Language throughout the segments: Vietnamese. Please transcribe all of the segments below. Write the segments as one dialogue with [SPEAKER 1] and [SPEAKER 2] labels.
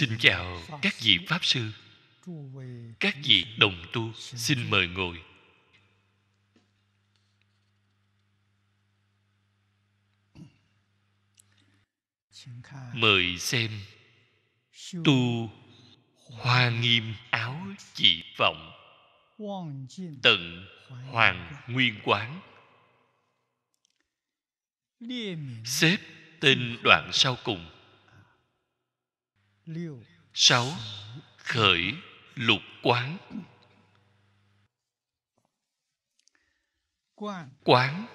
[SPEAKER 1] xin chào các vị pháp sư các vị đồng tu xin mời ngồi mời xem tu hoa nghiêm áo chỉ vọng tận hoàng nguyên quán xếp tên đoạn sau cùng sáu khởi lục quán quán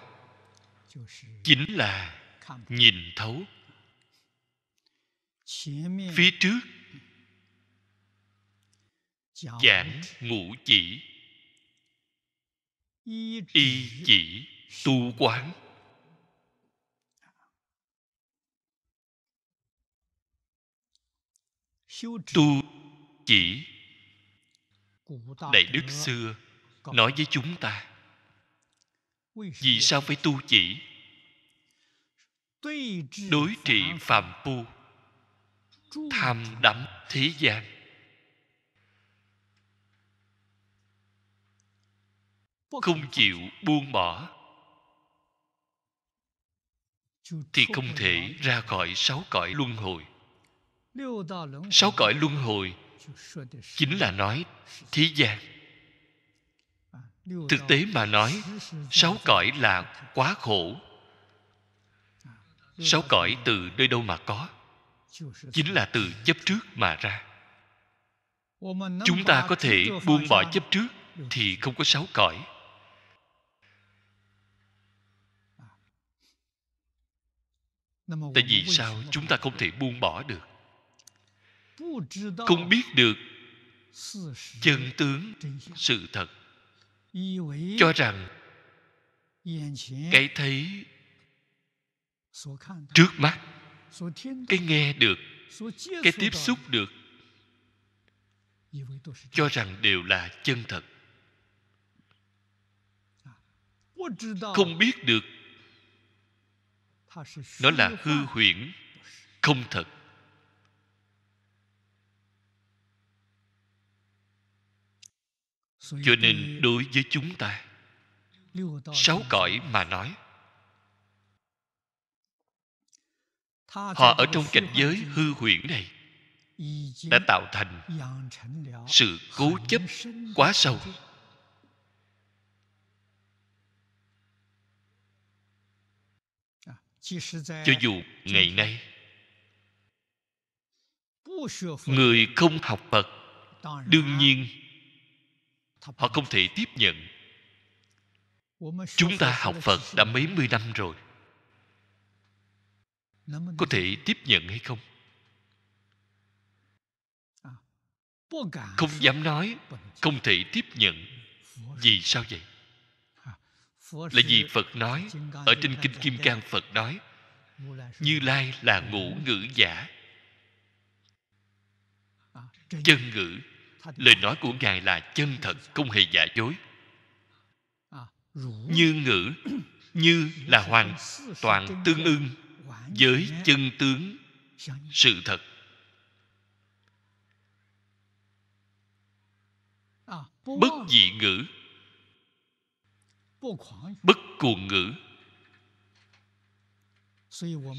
[SPEAKER 1] chính là nhìn thấu phía trước giảng ngũ chỉ y chỉ tu quán tu chỉ đại đức xưa nói với chúng ta vì sao phải tu chỉ đối trị phàm phu tham đắm thế gian không chịu buông bỏ thì không thể ra khỏi sáu cõi luân hồi sáu cõi luân hồi chính là nói thế gian thực tế mà nói sáu cõi là quá khổ sáu cõi từ nơi đâu mà có chính là từ chấp trước mà ra
[SPEAKER 2] chúng ta có thể buông bỏ chấp
[SPEAKER 1] trước thì không có sáu cõi
[SPEAKER 2] tại vì sao chúng ta không thể
[SPEAKER 1] buông bỏ được không biết được chân tướng sự thật cho rằng cái thấy trước mắt cái nghe được cái tiếp xúc được cho rằng đều là chân thật không biết được nó là hư huyễn không thật cho nên đối với chúng ta sáu cõi mà nói
[SPEAKER 2] họ ở trong cảnh
[SPEAKER 1] giới hư huyễn này đã tạo thành sự cố chấp quá sâu cho dù ngày nay người không học phật đương nhiên họ không thể tiếp nhận chúng ta học phật đã mấy mươi năm rồi có thể tiếp nhận hay không à, không dám nói không thể tiếp nhận vì sao vậy
[SPEAKER 2] là vì phật nói ở trên kinh kim
[SPEAKER 1] cang phật nói như lai là ngũ ngữ giả à, chân ngữ lời nói của ngài là chân thật không hề giả dối như ngữ như là hoàn toàn tương ưng với chân tướng sự thật bất dị ngữ bất cuồng ngữ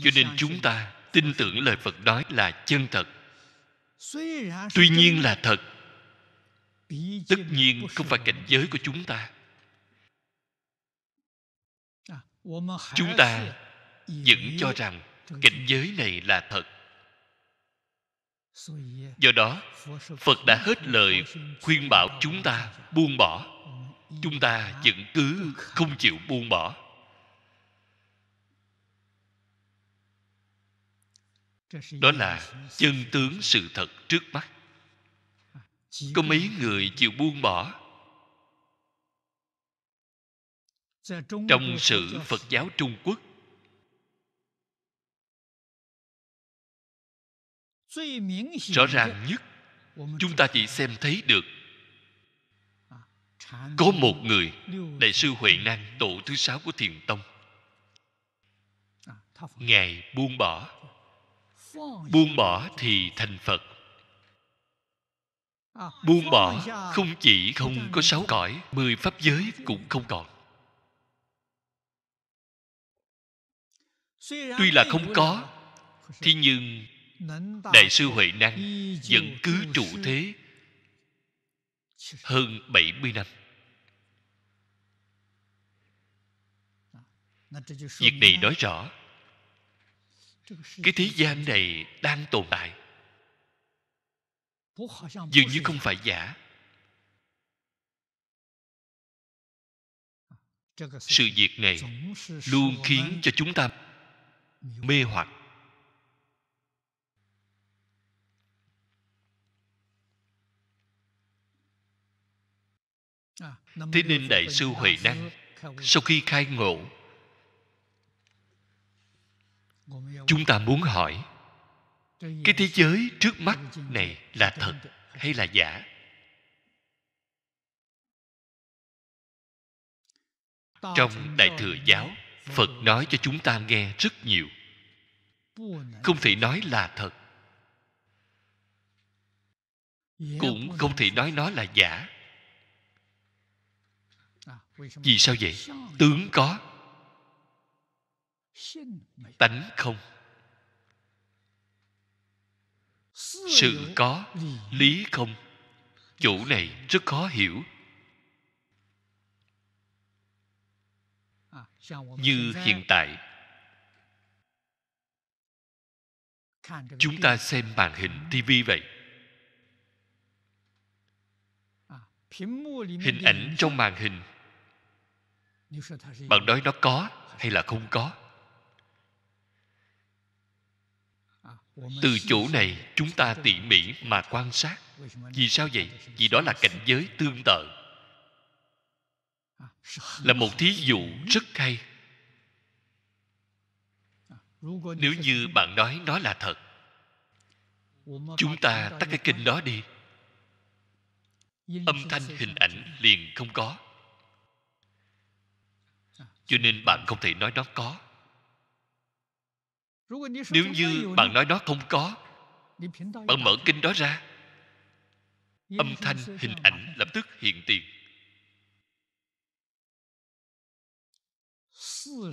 [SPEAKER 1] cho nên chúng ta tin tưởng lời phật nói là chân thật
[SPEAKER 2] tuy nhiên là
[SPEAKER 1] thật tất nhiên không phải cảnh giới của chúng ta
[SPEAKER 2] à, chúng ta
[SPEAKER 1] vẫn cho rằng cảnh giới này là thật do đó phật đã hết lời khuyên bảo chúng ta buông bỏ chúng ta vẫn cứ không chịu buông bỏ đó là chân tướng sự thật trước mắt có mấy người chịu buông bỏ
[SPEAKER 3] trong sử phật
[SPEAKER 1] giáo trung quốc rõ ràng nhất chúng ta chỉ xem thấy được có một người đại sư huệ năng tổ thứ sáu của thiền tông ngài buông bỏ buông bỏ thì thành phật
[SPEAKER 3] buông bỏ không
[SPEAKER 1] chỉ không có sáu cõi mười pháp giới cũng không còn
[SPEAKER 2] tuy là không có
[SPEAKER 1] thì nhưng đại sư huệ năng vẫn cứ trụ thế hơn 70 năm việc này nói rõ cái thế gian này đang tồn tại dường như không phải giả sự việc này luôn khiến cho chúng ta mê hoặc
[SPEAKER 2] à, thế nên đại sư huệ năng sau
[SPEAKER 1] khi khai ngộ chúng ta muốn hỏi cái thế giới trước mắt này là thật hay là giả
[SPEAKER 3] trong đại thừa giáo phật nói
[SPEAKER 1] cho chúng ta nghe rất nhiều không thể nói là thật cũng không thể nói nó là giả
[SPEAKER 2] vì sao vậy tướng
[SPEAKER 1] có tánh không sự có lý không chủ này rất khó hiểu
[SPEAKER 2] à, như hiện tại chúng ta
[SPEAKER 1] xem màn hình TV vậy hình ảnh trong màn hình bạn nói nó có hay là không có
[SPEAKER 2] từ chỗ này chúng ta tỉ
[SPEAKER 1] mỉ mà quan sát vì sao vậy vì đó là cảnh giới tương tự là một thí dụ rất hay nếu như bạn nói nó là thật chúng ta tắt cái kinh đó đi âm thanh hình ảnh liền không có cho nên bạn không thể nói nó có
[SPEAKER 2] nếu như bạn
[SPEAKER 1] nói nó không có bạn mở kinh đó ra âm thanh hình ảnh lập tức hiện tiền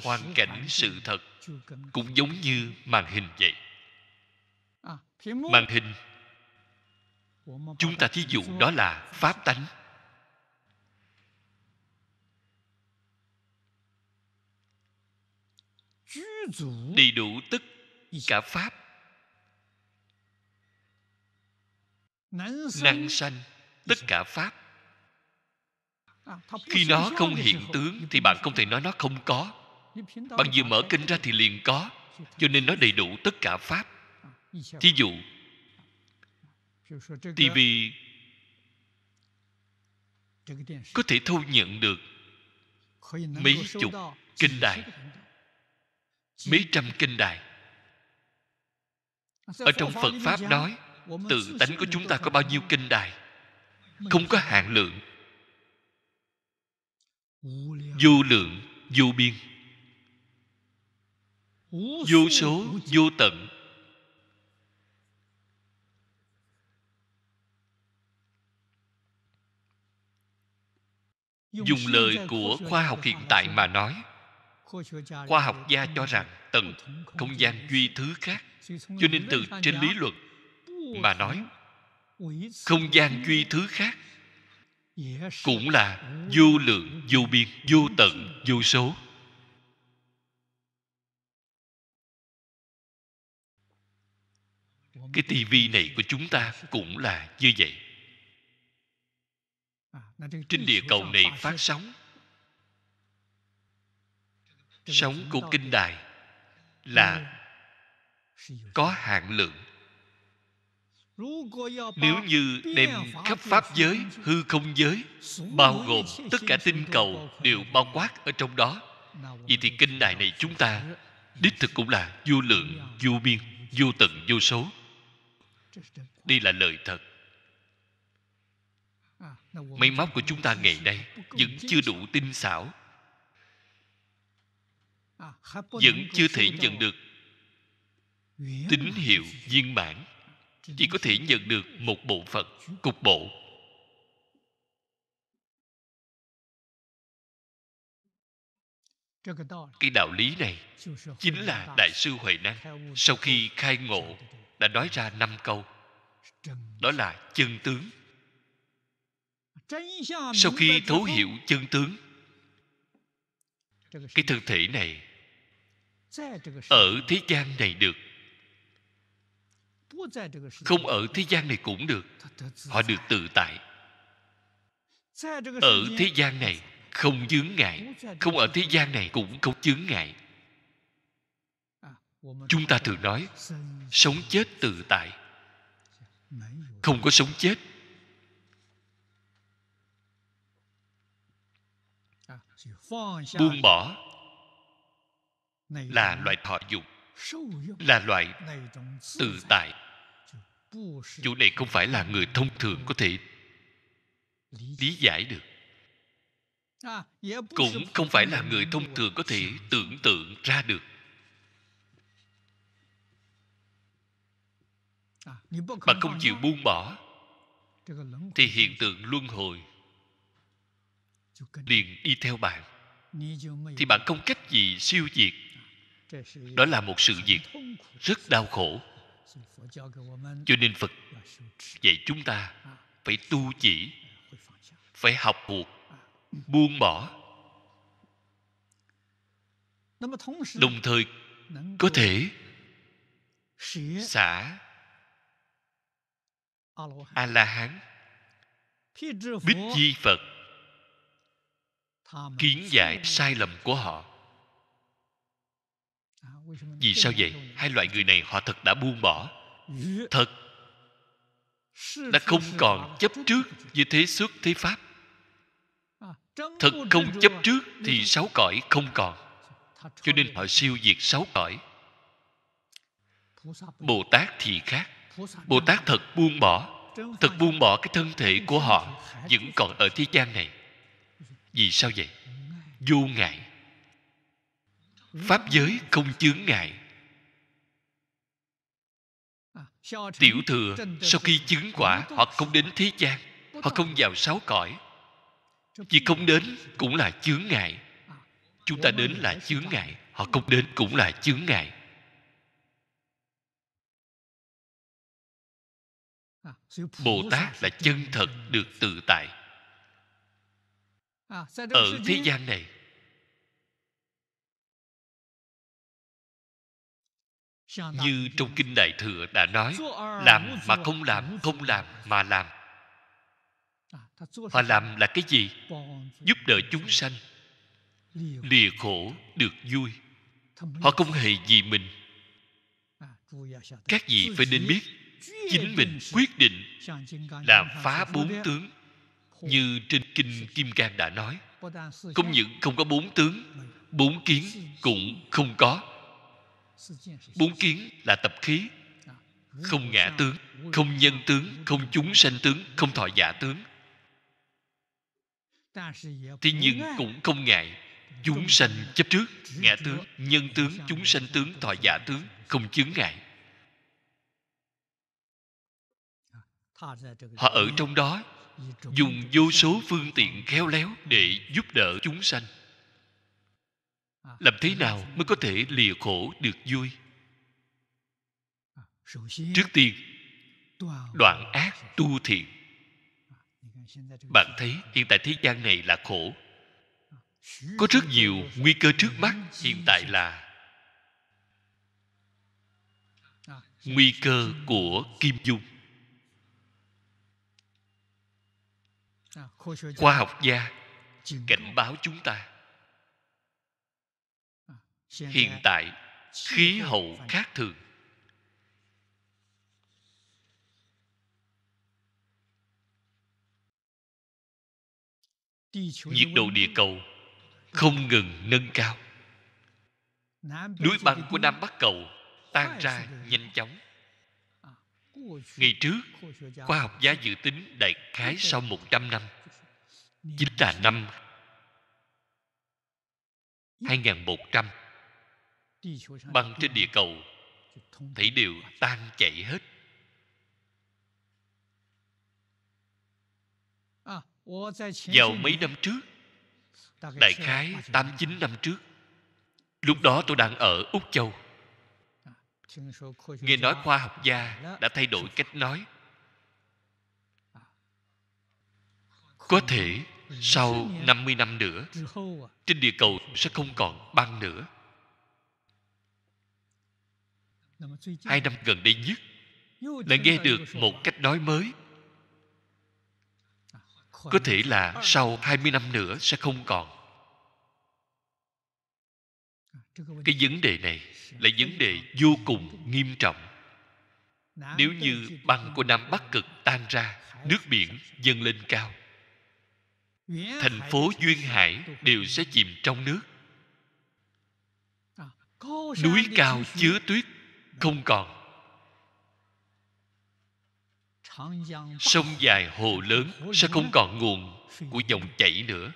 [SPEAKER 1] hoàn cảnh sự thật cũng giống như màn hình vậy
[SPEAKER 2] màn hình chúng ta thí dụ đó
[SPEAKER 1] là pháp tánh đầy đủ tất cả pháp năng sanh tất cả pháp
[SPEAKER 2] khi nó không hiện tướng
[SPEAKER 1] thì bạn không thể nói nó không có
[SPEAKER 2] bạn vừa mở kinh ra
[SPEAKER 1] thì liền có cho nên nó đầy đủ tất cả pháp thí dụ tv có thể thu nhận được
[SPEAKER 2] mấy chục kinh đài
[SPEAKER 1] mấy trăm kinh đài
[SPEAKER 2] ở trong phật pháp nói tự tánh của
[SPEAKER 1] chúng ta có bao nhiêu kinh đài không có hạn lượng vô lượng vô biên vô số vô tận
[SPEAKER 2] dùng lời của khoa học hiện tại mà nói khoa học gia
[SPEAKER 1] cho rằng tầng không gian duy thứ khác cho nên từ trên lý luận mà nói không gian duy thứ khác cũng là vô lượng vô biên vô tận vô số
[SPEAKER 3] cái tivi này của
[SPEAKER 1] chúng ta cũng là như vậy trên địa cầu này phát sóng sóng của kinh đài là có hạn lượng
[SPEAKER 2] nếu như đem khắp pháp giới
[SPEAKER 1] hư không giới bao gồm tất cả tinh cầu đều bao quát ở trong đó vậy thì kinh đại này chúng ta đích thực cũng là vô lượng vô biên vô tận vô số đây là lời thật
[SPEAKER 2] à, máy móc của
[SPEAKER 1] chúng ta ngày nay vẫn chưa đủ tinh xảo
[SPEAKER 2] à, vẫn chưa thể nhận được
[SPEAKER 1] tín hiệu viên mãn chỉ có thể nhận được một bộ phận cục bộ cái đạo lý này chính là đại sư huệ năng sau khi khai ngộ đã nói ra năm câu đó là chân tướng
[SPEAKER 2] sau khi thấu
[SPEAKER 1] hiểu chân tướng cái thân thể này ở thế gian này được không ở thế gian này cũng được họ được tự tại ở thế gian này không chướng ngại không ở thế gian này cũng không chướng ngại à, chúng ta thường nói sống chết tự tại dạ, không có sống chết
[SPEAKER 2] à, buông
[SPEAKER 1] bỏ là loại thọ dụng là loại tự tại vụ này không phải là người thông thường có thể lý giải được
[SPEAKER 2] à, cũng không phải là người thông thường
[SPEAKER 1] có thể tưởng tượng ra được à, bạn không chịu buông bỏ thì hiện tượng luân hồi liền đi theo bạn thì bạn không cách gì siêu diệt
[SPEAKER 2] à, đó là
[SPEAKER 1] một sự việc rất đau khổ cho nên phật dạy chúng ta phải tu chỉ phải học thuộc, buông bỏ đồng thời có thể xả a la hán bích di phật kiến giải sai lầm của họ vì sao vậy hai loại người này họ thật đã buông bỏ thật đã không còn chấp trước như thế xuất thế pháp thật không chấp trước thì sáu cõi không còn cho nên họ siêu diệt sáu cõi bồ tát thì khác bồ tát thật buông bỏ thật buông bỏ cái thân thể của họ vẫn còn ở thế gian này vì sao vậy vô ngại pháp giới không chướng ngại
[SPEAKER 2] tiểu thừa sau khi chứng quả họ không
[SPEAKER 1] đến thế gian họ không vào sáu cõi chỉ không đến cũng là chướng ngại chúng ta đến là chướng ngại họ không đến cũng là chướng ngại bồ tát là chân thật được tự tại
[SPEAKER 2] ở thế gian
[SPEAKER 1] này như trong kinh đại thừa đã nói làm mà không làm không làm mà làm
[SPEAKER 2] họ làm là cái gì
[SPEAKER 1] giúp đỡ chúng sanh lìa khổ được vui họ không hề vì mình
[SPEAKER 2] các vị phải nên biết chính mình quyết định là phá bốn tướng
[SPEAKER 1] như trên kinh kim cang đã nói không những không có bốn tướng bốn kiến cũng không có bốn kiến là tập khí không ngã tướng không nhân tướng không chúng sanh tướng không thọ giả tướng
[SPEAKER 2] thế nhưng cũng
[SPEAKER 1] không ngại chúng sanh chấp trước ngã tướng nhân tướng chúng sanh tướng thọ giả tướng không chướng ngại họ ở trong đó dùng vô số phương tiện khéo léo để giúp đỡ chúng sanh làm thế nào mới có thể lìa khổ được vui trước tiên đoạn ác tu thiện bạn thấy hiện tại thế gian này là khổ có rất nhiều nguy cơ trước mắt hiện tại là nguy cơ của kim dung khoa học gia cảnh báo chúng ta hiện tại khí hậu khác thường nhiệt độ địa cầu không ngừng nâng cao núi băng của nam bắc cầu tan ra nhanh chóng ngày trước khoa học gia dự tính đại khái sau 100 năm chính là năm 2100 băng trên địa cầu thấy đều tan chảy hết
[SPEAKER 2] à, vào mấy
[SPEAKER 1] năm trước đại khái tám chín năm trước lúc đó tôi đang ở úc châu
[SPEAKER 2] à, nghe nói khoa học gia đã thay đổi
[SPEAKER 1] cách nói à. có thể sau 50 năm nữa trên địa cầu sẽ không còn băng nữa hai năm gần đây nhất là nghe được một cách nói mới có thể là sau 20 năm nữa sẽ không còn cái vấn đề này là vấn đề vô cùng nghiêm trọng nếu như băng của nam bắc cực tan ra nước biển dâng lên cao thành phố duyên hải đều sẽ chìm trong nước núi cao chứa tuyết không còn sông dài hồ lớn sẽ không còn nguồn của dòng chảy nữa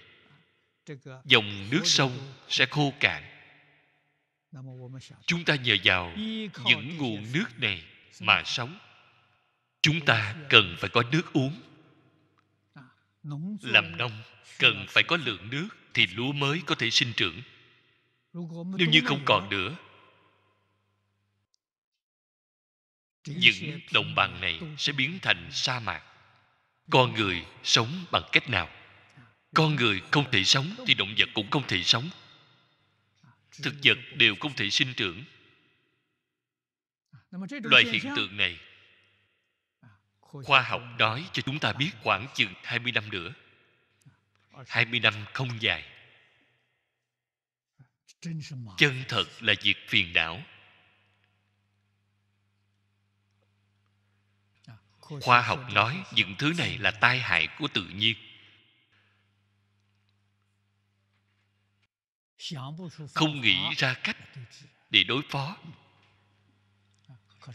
[SPEAKER 2] dòng nước sông
[SPEAKER 1] sẽ khô cạn chúng ta nhờ vào những nguồn nước này mà sống chúng ta cần phải có nước uống làm nông cần phải có lượng nước thì lúa mới có thể sinh trưởng nếu như không còn nữa những đồng bằng này sẽ biến thành sa mạc con người sống bằng cách nào con người không thể sống thì động vật cũng không thể sống thực vật đều không thể sinh trưởng
[SPEAKER 2] loại hiện tượng này khoa học
[SPEAKER 1] nói cho chúng ta biết khoảng chừng 20 năm nữa 20 năm không dài chân thật là việc phiền não
[SPEAKER 2] khoa học nói
[SPEAKER 1] những thứ này là tai hại của tự nhiên
[SPEAKER 2] không nghĩ ra cách
[SPEAKER 1] để đối phó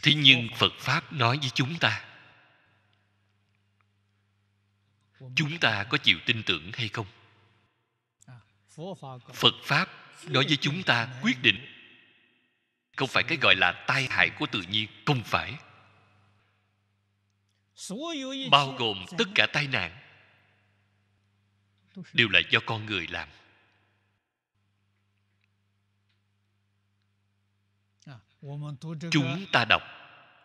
[SPEAKER 1] thế nhưng phật pháp nói với chúng ta chúng ta có chịu tin tưởng hay không
[SPEAKER 2] phật pháp nói với chúng ta quyết
[SPEAKER 1] định không phải cái gọi là tai hại của tự nhiên không phải bao gồm tất cả tai nạn đều là do con người làm
[SPEAKER 2] à, chúng ta đọc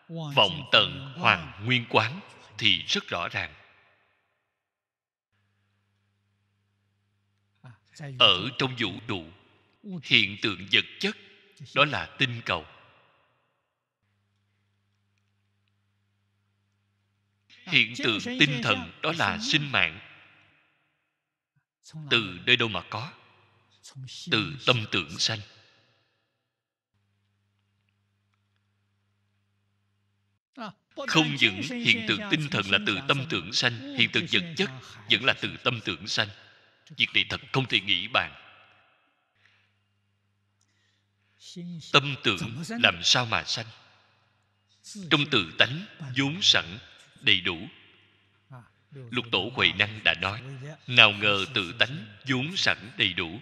[SPEAKER 2] vọng tận hoàng
[SPEAKER 1] nguyên quán thì rất rõ ràng
[SPEAKER 2] à, ở trong
[SPEAKER 1] vũ trụ hiện tượng vật chất đó là tinh cầu hiện tượng tinh thần đó là sinh mạng từ nơi đâu mà có từ tâm tưởng sanh
[SPEAKER 2] không những hiện tượng tinh thần là từ tâm tưởng sanh hiện tượng vật
[SPEAKER 1] chất vẫn là từ tâm tưởng sanh việc này thật không thể nghĩ bàn tâm tưởng làm sao mà sanh trong tự tánh vốn sẵn đầy đủ à, lục tổ huệ năng đã nói nào ngờ tự tánh vốn sẵn đầy đủ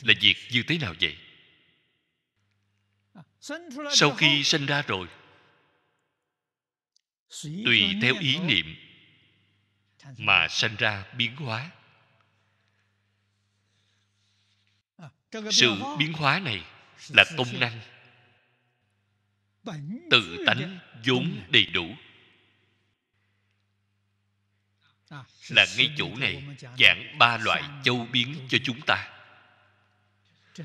[SPEAKER 1] là việc như thế nào vậy
[SPEAKER 2] à, sau
[SPEAKER 1] khi sinh ra rồi
[SPEAKER 2] tùy theo ý
[SPEAKER 1] niệm mà sinh ra biến hóa
[SPEAKER 2] à, sự biến
[SPEAKER 1] hóa này là công năng
[SPEAKER 2] tự tánh
[SPEAKER 1] vốn đầy đủ
[SPEAKER 2] là ngay chủ này giảng ba loại
[SPEAKER 1] châu biến cho chúng ta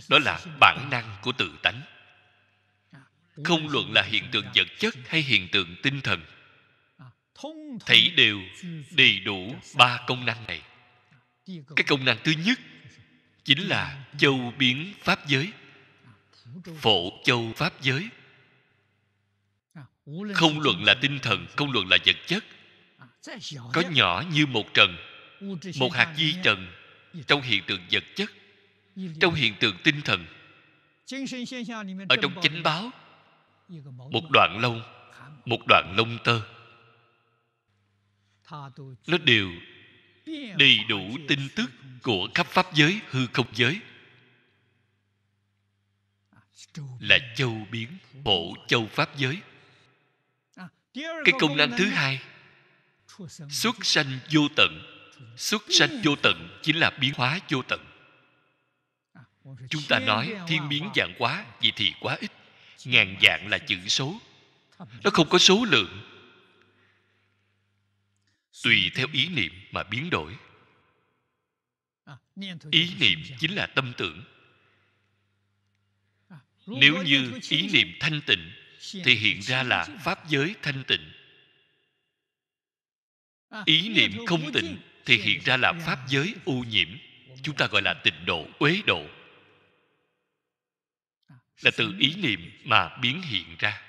[SPEAKER 1] đó là bản năng của tự tánh không luận là hiện tượng vật chất hay hiện tượng tinh thần thấy đều đầy đủ ba công năng này cái công năng thứ nhất chính là châu biến pháp giới phổ châu pháp giới không luận là tinh thần không luận là vật chất có nhỏ như một trần một hạt di trần trong hiện tượng vật chất trong hiện tượng tinh thần
[SPEAKER 2] ở trong chánh báo một
[SPEAKER 1] đoạn lông một đoạn lông tơ nó đều đầy đủ tin tức của khắp pháp giới hư không giới là châu biến bộ châu pháp giới
[SPEAKER 2] cái công năng thứ hai
[SPEAKER 1] xuất sanh vô tận xuất sanh vô tận chính là biến hóa vô tận chúng ta nói thiên biến dạng quá vậy thì quá ít ngàn dạng là chữ số nó không có số lượng tùy theo ý niệm mà biến đổi ý niệm chính là tâm tưởng
[SPEAKER 2] nếu như ý
[SPEAKER 1] niệm thanh tịnh thì hiện ra là pháp giới thanh tịnh
[SPEAKER 3] à, ý niệm không tịnh
[SPEAKER 1] thì hiện ra là pháp giới ô nhiễm chúng ta gọi là tịnh độ uế độ à, là từ ý niệm mà biến hiện ra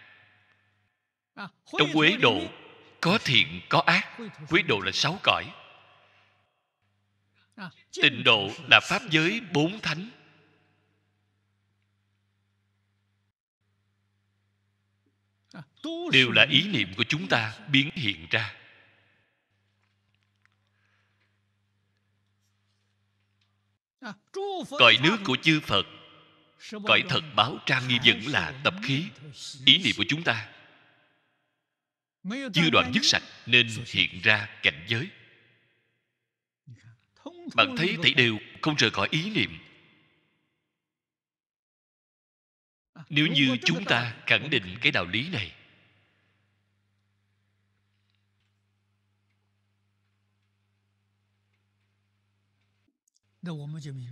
[SPEAKER 2] à, trong uế độ
[SPEAKER 1] có thiện có ác uế độ là sáu cõi
[SPEAKER 2] tịnh độ là pháp
[SPEAKER 1] giới bốn thánh đều là ý niệm của chúng ta biến hiện ra
[SPEAKER 2] à, cõi nước
[SPEAKER 1] của chư phật cõi thật báo trang nghi vẫn là tập khí ý niệm của chúng ta chưa đoạn dứt sạch nên hiện ra cảnh giới
[SPEAKER 3] bạn thấy thảy đều
[SPEAKER 1] không rời khỏi ý niệm à, nếu như chúng ta khẳng định cái đạo lý này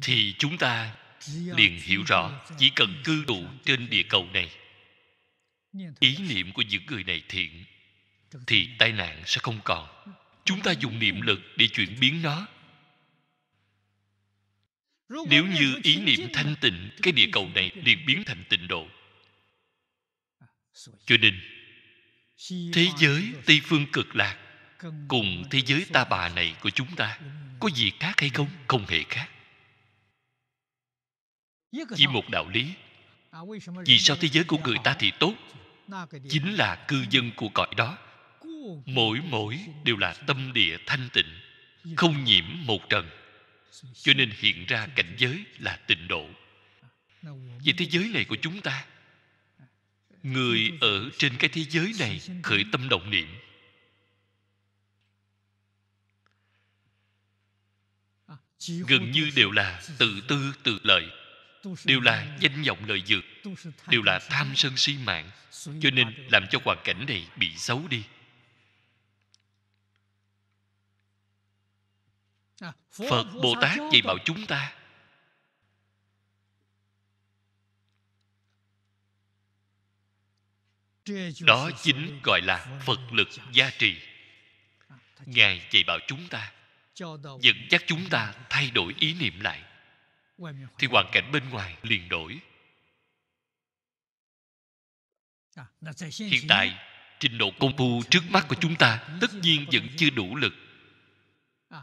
[SPEAKER 1] thì chúng ta liền hiểu rõ chỉ cần cư trụ trên địa cầu này ý niệm của những người này thiện thì tai nạn sẽ không còn chúng ta dùng niệm lực để chuyển biến nó
[SPEAKER 2] nếu như ý niệm thanh tịnh cái địa cầu này liền biến thành tịnh độ à, cho nên thế giới
[SPEAKER 1] tây phương cực lạc cùng thế giới ta bà này của chúng ta có gì khác hay không không hề khác chỉ một đạo lý
[SPEAKER 2] vì sao thế giới của
[SPEAKER 1] người ta thì tốt chính là cư dân của cõi đó mỗi mỗi đều là tâm địa thanh tịnh không nhiễm một trần cho nên hiện ra cảnh giới là tịnh độ vì thế giới này của chúng ta người ở trên cái thế giới này khởi tâm động niệm gần như đều là tự tư tự lợi
[SPEAKER 2] đều là danh
[SPEAKER 1] vọng lợi dược đều là tham sân si mạng cho nên làm cho hoàn cảnh này bị xấu đi
[SPEAKER 2] phật bồ tát dạy bảo chúng
[SPEAKER 1] ta đó chính gọi là phật lực gia trì ngài dạy bảo chúng ta dẫn dắt chúng ta thay đổi ý niệm lại thì hoàn cảnh bên ngoài liền đổi
[SPEAKER 2] à, hiện tại
[SPEAKER 1] trình độ công phu trước mắt của chúng ta tất nhiên vẫn chưa đủ lực à,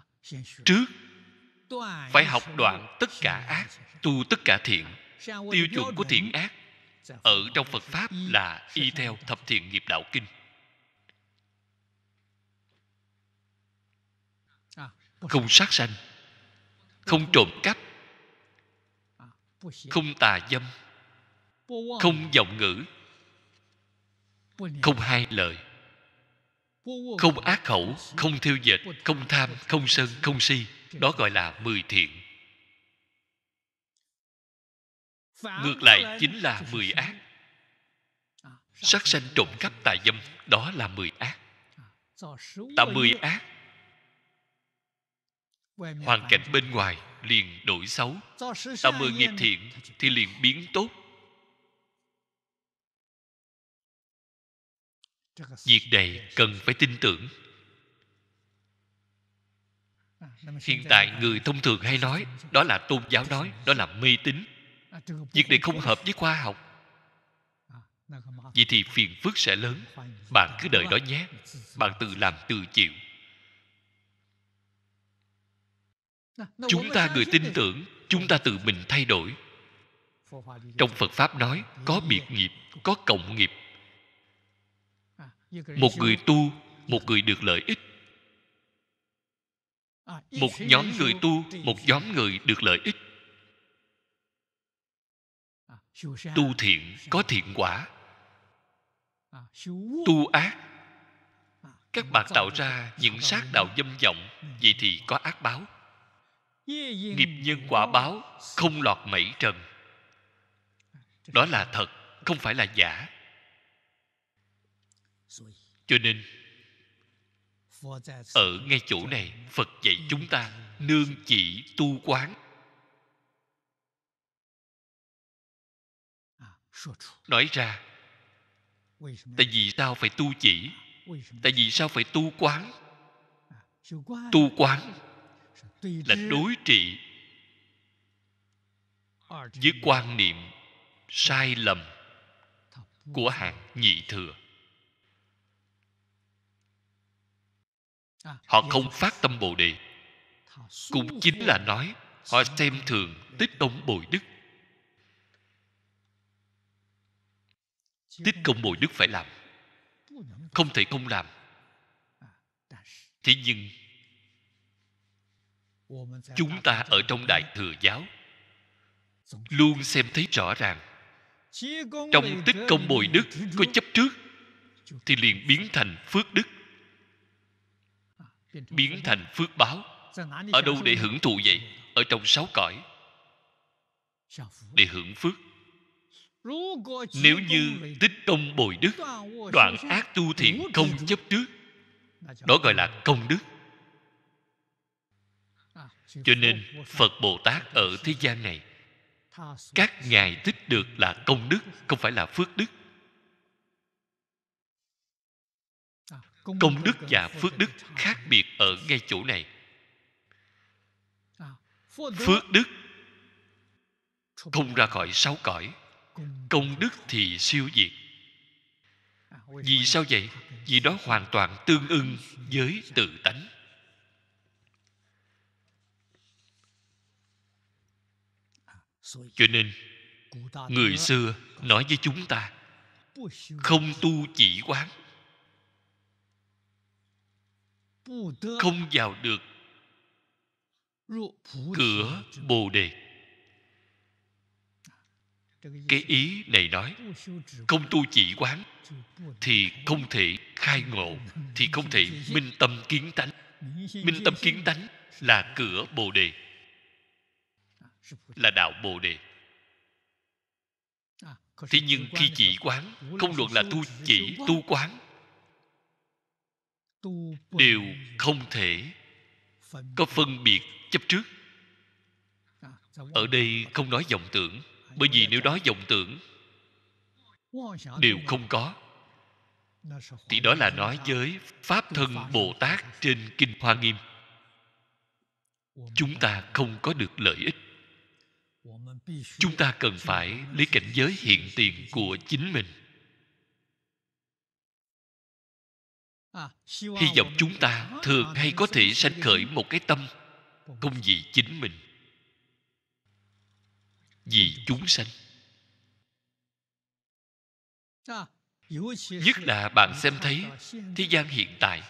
[SPEAKER 1] trước
[SPEAKER 2] phải học đoạn
[SPEAKER 1] tất cả ác tu tất cả thiện
[SPEAKER 2] tiêu chuẩn của thiện ác
[SPEAKER 1] ở trong phật pháp là y theo thập thiện nghiệp đạo kinh không sát sanh không trộm cắp không tà dâm không giọng ngữ không hai lời không ác khẩu không thiêu dệt không tham không sân không si đó gọi là mười thiện
[SPEAKER 2] ngược lại chính là mười ác
[SPEAKER 1] sát sanh trộm cắp tà dâm đó là mười ác
[SPEAKER 2] tạo mười ác
[SPEAKER 1] hoàn cảnh bên ngoài liền đổi xấu tạo mười nghiệp thiện thì liền biến tốt việc này cần phải tin tưởng à, hiện tại người thông thường hay nói đó là tôn giáo nói đó là mê tín
[SPEAKER 2] à, việc này không
[SPEAKER 1] hợp với khoa học à, vậy thì phiền phức sẽ lớn bạn cứ đợi đó nhé bạn tự làm tự chịu
[SPEAKER 2] chúng ta người tin
[SPEAKER 1] tưởng chúng ta tự mình thay đổi trong phật pháp nói có biệt nghiệp có cộng nghiệp
[SPEAKER 2] à, một người
[SPEAKER 1] tu một người được lợi ích
[SPEAKER 2] à, một nhóm người tu một
[SPEAKER 1] nhóm người được lợi ích
[SPEAKER 2] à, tu thiện
[SPEAKER 1] có thiện quả tu ác các bạn tạo ra những sát đạo dâm vọng ừ. vậy thì có ác báo
[SPEAKER 2] nghiệp
[SPEAKER 1] nhân quả báo không lọt mẩy trần đó là thật không phải là giả cho nên
[SPEAKER 2] ở ngay chỗ này
[SPEAKER 1] phật dạy chúng ta nương chỉ tu quán nói ra tại vì sao phải tu chỉ tại vì sao phải tu quán
[SPEAKER 2] tu quán là đối
[SPEAKER 1] trị với quan niệm sai lầm của hạng nhị thừa à, họ không phát tâm bồ đề cũng chính là nói họ xem thường tích công bồi đức tích công bồi đức phải làm không thể không làm à, thế nhưng chúng ta ở trong đại thừa giáo luôn xem thấy rõ ràng
[SPEAKER 2] trong tích công bồi
[SPEAKER 1] đức có chấp trước thì liền biến thành phước đức biến thành phước báo
[SPEAKER 2] ở đâu để hưởng
[SPEAKER 1] thụ vậy ở trong sáu cõi để hưởng phước nếu như tích công bồi đức đoạn ác tu thiện không chấp trước đó gọi là công đức
[SPEAKER 3] cho nên phật
[SPEAKER 1] bồ tát ở thế gian này các ngài tích được là công đức không phải là phước đức
[SPEAKER 2] công đức và phước đức
[SPEAKER 1] khác biệt ở ngay chỗ này phước đức không ra khỏi sáu cõi công đức thì siêu diệt vì sao vậy vì đó hoàn toàn tương ưng với tự tánh cho nên người xưa nói với chúng ta không tu chỉ quán không vào được cửa bồ đề cái ý này nói không tu chỉ quán thì không thể khai ngộ thì không thể minh tâm kiến tánh minh tâm kiến tánh là cửa bồ đề là đạo bồ đề à, thế nhưng khi chỉ quán không luận là tu chỉ tu quán đều không thể có phân biệt chấp trước
[SPEAKER 2] à, ở
[SPEAKER 1] đây không nói vọng tưởng à, bởi vì nếu nói vọng tưởng đều không có thì đó là nói với pháp thân bồ tát trên kinh hoa nghiêm chúng ta không có được lợi ích chúng ta cần phải lấy cảnh giới hiện tiền của chính mình
[SPEAKER 2] hy vọng chúng ta thường hay có thể sanh khởi một
[SPEAKER 1] cái tâm không vì chính mình vì chúng sanh nhất là bạn xem thấy thế gian hiện tại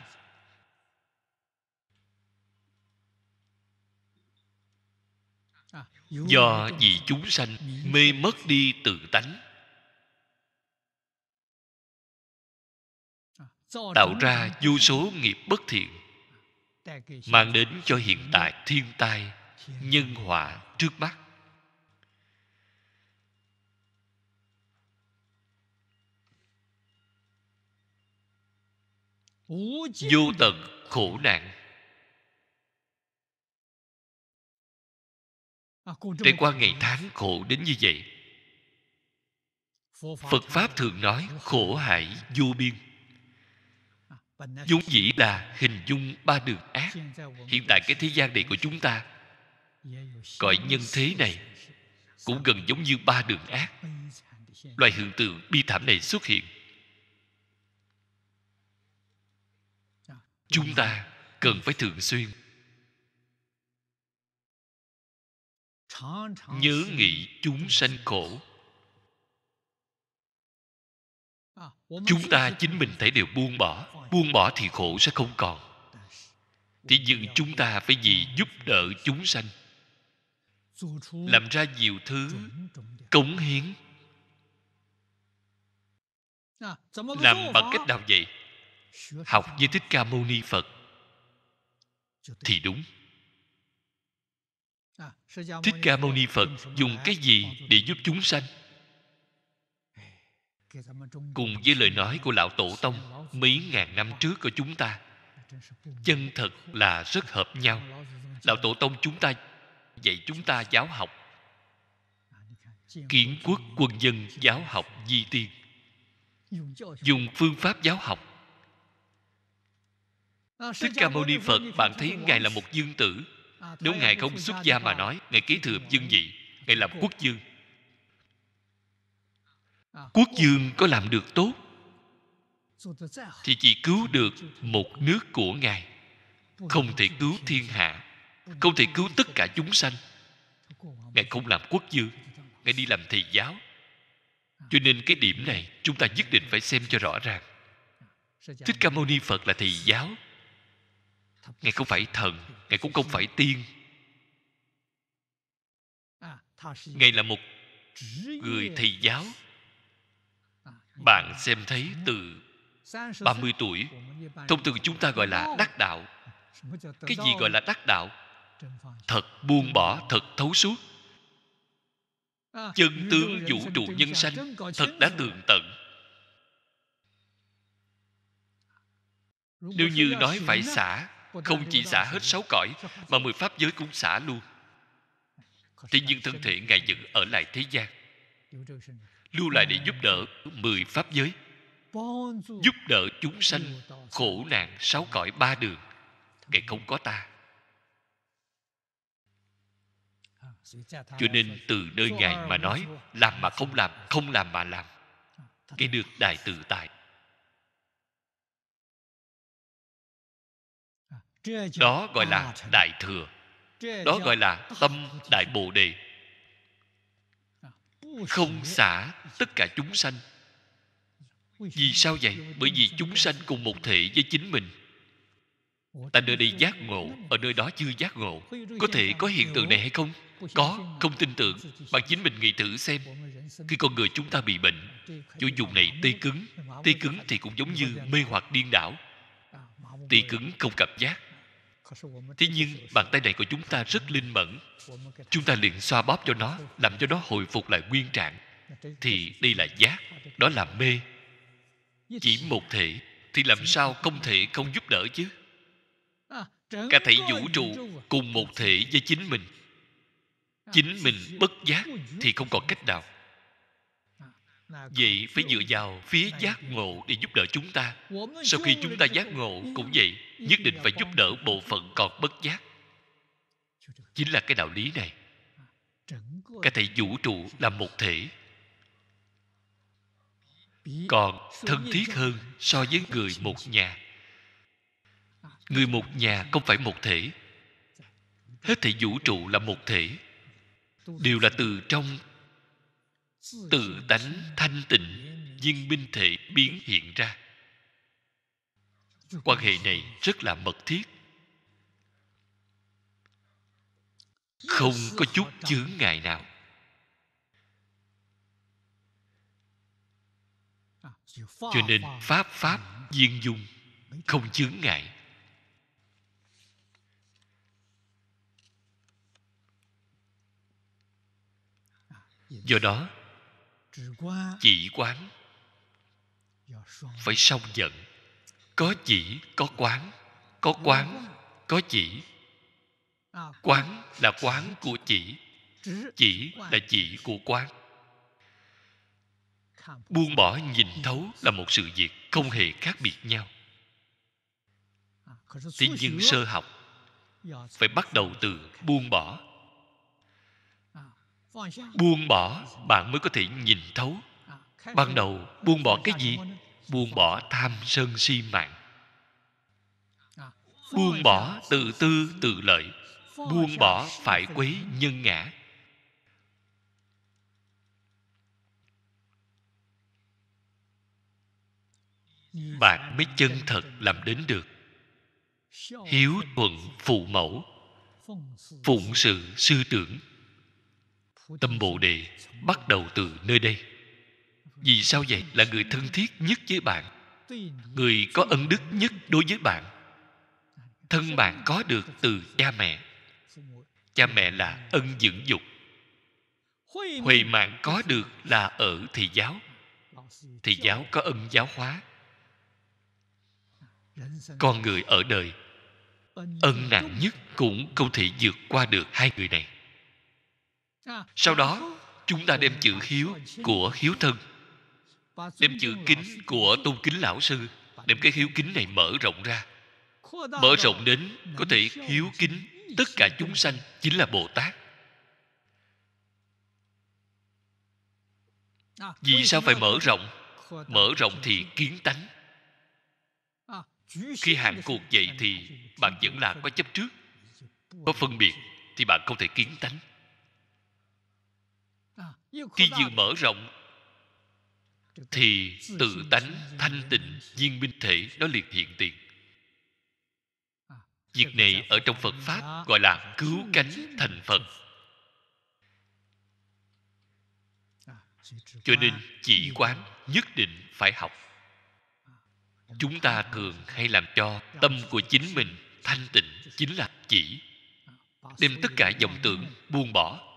[SPEAKER 2] do vì
[SPEAKER 1] chúng sanh mê mất đi tự tánh
[SPEAKER 2] tạo ra vô
[SPEAKER 1] số nghiệp bất thiện mang đến cho hiện tại thiên tai nhân họa trước mắt vô
[SPEAKER 3] tận khổ nạn
[SPEAKER 2] À, để qua ngày tháng
[SPEAKER 1] khổ đến như vậy
[SPEAKER 2] phật pháp thường nói
[SPEAKER 1] khổ hải vô biên
[SPEAKER 2] à, vốn
[SPEAKER 1] dĩ là hình dung ba đường ác hiện tại cái thế gian này của chúng ta cõi nhân thế này cũng gần giống như ba đường ác loài hiện tượng bi thảm này xuất hiện dạ, chúng ta cần phải thường xuyên
[SPEAKER 2] nhớ nghĩ
[SPEAKER 1] chúng sanh khổ
[SPEAKER 2] à, chúng ta
[SPEAKER 1] chính mình thể đều buông bỏ buông bỏ thì khổ sẽ không còn thì nhưng chúng ta phải gì giúp đỡ chúng sanh làm ra nhiều thứ cống hiến
[SPEAKER 2] à, làm bằng cách nào vậy
[SPEAKER 1] học như thích ca mâu ni phật thì đúng
[SPEAKER 2] À, thích ca mâu
[SPEAKER 1] ni phật dùng cái gì để giúp chúng sanh dạ cùng với lời nói của lão tổ tông mấy ngàn năm trước của chúng ta chân thật là rất hợp nhau lão tổ tông chúng ta dạy chúng ta giáo học à, kiến quốc quân dân giáo học di tiên dùng phương pháp giáo học
[SPEAKER 2] à, thích ca mâu ni phật bạn thấy ngài là
[SPEAKER 1] một dương tử À, nếu ngài không xuất gia mà nói ngài kế thừa dương vị ngài làm quốc dương à, quốc dương có làm được tốt thì chỉ cứu được một nước của ngài không thể cứu thiên hạ không thể cứu tất cả chúng sanh ngài không làm quốc dương ngài đi làm thầy giáo à. cho nên cái điểm này chúng ta nhất định phải xem cho rõ ràng thích ca mâu ni phật là thầy giáo ngài không phải thần ngài cũng không phải tiên à, ngài là một người thầy giáo à, bạn xem thấy từ 30 tuổi thông thường chúng ta gọi là đắc đạo
[SPEAKER 2] cái gì gọi là đắc
[SPEAKER 1] đạo thật buông bỏ thật thấu suốt
[SPEAKER 3] à, chân tướng vũ trụ nhân sanh thật đã tường tận nếu như nói phải xả
[SPEAKER 1] không chỉ xả hết sáu cõi Mà mười pháp giới cũng xả luôn Thế nhưng thân thể Ngài vẫn ở lại thế gian Lưu lại để giúp đỡ mười pháp giới Giúp đỡ chúng sanh Khổ nạn sáu cõi ba đường Ngài không có ta
[SPEAKER 2] Cho nên từ nơi Ngài mà nói
[SPEAKER 1] Làm mà không làm, không làm mà làm Nghe được đại tự tại đó gọi là đại thừa đó gọi là tâm đại bồ đề không xả tất cả chúng sanh vì sao vậy bởi vì chúng sanh cùng một thể với chính mình ta nơi đây giác ngộ ở nơi đó chưa giác ngộ có thể có hiện tượng này hay không có không tin tưởng bạn chính mình nghĩ thử xem khi con người chúng ta bị bệnh chỗ dùng này tê cứng tê cứng thì cũng giống như mê hoặc điên đảo à, tê cứng không cảm giác thế nhưng bàn tay này của chúng ta rất linh mẫn chúng ta liền xoa bóp cho nó làm cho nó hồi phục lại nguyên trạng thì đây là giác đó là mê chỉ một thể thì làm sao không thể không giúp đỡ chứ
[SPEAKER 2] à, cả thể vũ trụ à?
[SPEAKER 1] cùng một thể với chính mình à, chính mình bất giác thì không còn cách nào vậy phải dựa vào phía giác ngộ để giúp đỡ chúng ta
[SPEAKER 2] sau khi chúng ta giác ngộ cũng vậy nhất định phải giúp
[SPEAKER 1] đỡ bộ phận còn bất giác chính là cái đạo lý này
[SPEAKER 2] à, cái
[SPEAKER 1] thể vũ trụ là một thể còn thân thiết hơn so với người một nhà à, người một nhà không phải một thể hết thể vũ trụ là một thể đều là từ trong tự tánh thanh tịnh viên minh thể biến hiện ra quan hệ này rất là mật thiết không có chút chướng ngại nào
[SPEAKER 2] cho nên pháp pháp
[SPEAKER 1] viên dung không chướng ngại do đó chỉ quán phải song nhận có chỉ có quán có quán có chỉ quán là quán của chỉ
[SPEAKER 2] chỉ là
[SPEAKER 1] chỉ của quán buông bỏ nhìn thấu là một sự việc không hề khác biệt nhau thế nhưng sơ học phải bắt đầu từ buông bỏ
[SPEAKER 2] buông bỏ
[SPEAKER 1] bạn mới có thể nhìn thấu ban đầu buông bỏ cái gì buông bỏ tham sân si mạng buông bỏ tự tư tự lợi buông bỏ phải quấy nhân ngã bạn mới chân thật làm đến được hiếu thuận phụ mẫu phụng sự sư trưởng tâm bồ đề bắt đầu từ nơi đây vì sao vậy là người thân thiết nhất với bạn người có ân đức nhất đối với bạn thân bạn có được từ cha mẹ cha mẹ là ân dưỡng dục huệ mạng có được là ở thì giáo thì giáo có ân giáo hóa con người ở đời ân nặng nhất cũng không thể vượt qua được hai người này sau đó chúng ta đem chữ hiếu của hiếu thân đem chữ kính của tôn kính lão sư đem cái hiếu kính này mở rộng ra
[SPEAKER 2] mở rộng
[SPEAKER 1] đến có thể hiếu kính tất cả chúng sanh chính là bồ tát
[SPEAKER 2] vì sao phải mở
[SPEAKER 1] rộng mở rộng thì kiến tánh khi hạng cuộc vậy thì bạn vẫn là có chấp trước có phân biệt thì bạn không thể kiến tánh khi vừa mở rộng thì tự tánh thanh tịnh viên minh thể nó liền hiện tiền việc này ở trong phật pháp gọi là cứu cánh thành phật cho nên chỉ quán nhất định phải học chúng ta thường hay làm cho tâm của chính mình thanh tịnh chính là chỉ đem tất cả dòng tưởng buông bỏ